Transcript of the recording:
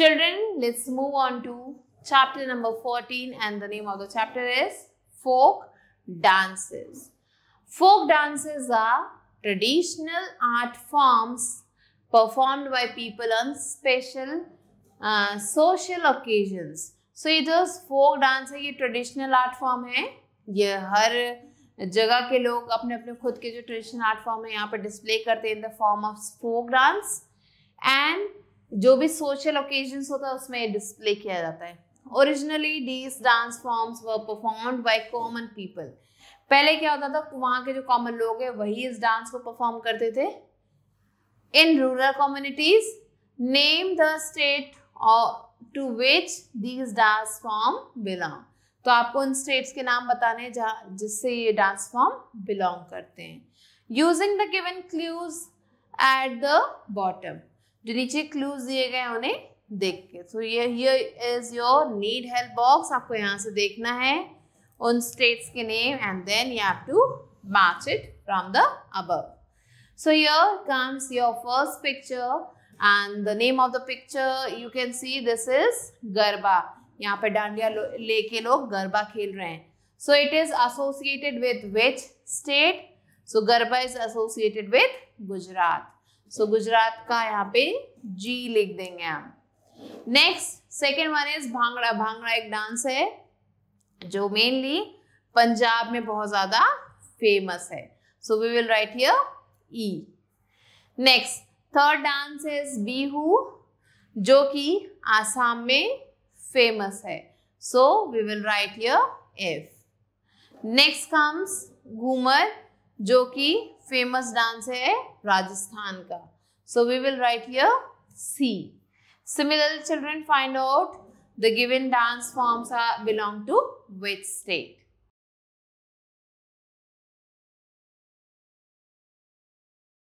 Children, let's move on to chapter number 14 and the name of the chapter is Folk Dances. Folk dances are traditional art forms performed by people on special uh, social occasions. so, it is folk dance dance a traditional art form. है ये हर जगह के लोग अपने अपने खुद के जो ट्रेडिशनल आर्ट फॉर्म है यहाँ पर डिस्प्ले करते हैं in the form of folk dance and जो भी सोशल ओकेजन होता है उसमें डिस्प्ले किया जाता है originally these dance forms were performed by common people पहले क्या होता था वहां के जो कॉमन लोग हैं वही इस डांस को परफॉर्म करते थे in rural communities name the state to which these dance form belong तो आपको उन स्टेट्स के नाम बताने जहाँ जिससे ये डांस फॉर्म बिलोंग करते हैं using the given clues at the bottom जो नीचे क्लूज दिए गए उन्हें देख के सो ये here is your need help box आपको यहाँ से देखना है उन स्टेट्स के name and then you have to match it from the above so here comes your first picture and the name of the picture you can see this is Garba यहाँ पे डांडिया लेके लोग गरबा खेल रहे हैं so it is associated with which state so Garba is associated with Gujarat so so, Gujarat का यहाँ पे जी लिख देंगे हम next second one is Bhangra Bhangra एक डांस है जो मेनली पंजाब में बहुत ज्यादा फेमस है so we will write here E next third dance is Bihu जो कि आसाम में फेमस है so we will write here F next comes Ghoomar जो कि फेमस डांस है राजस्थान का so we will write here C similar children find out the given dance forms are belong to which state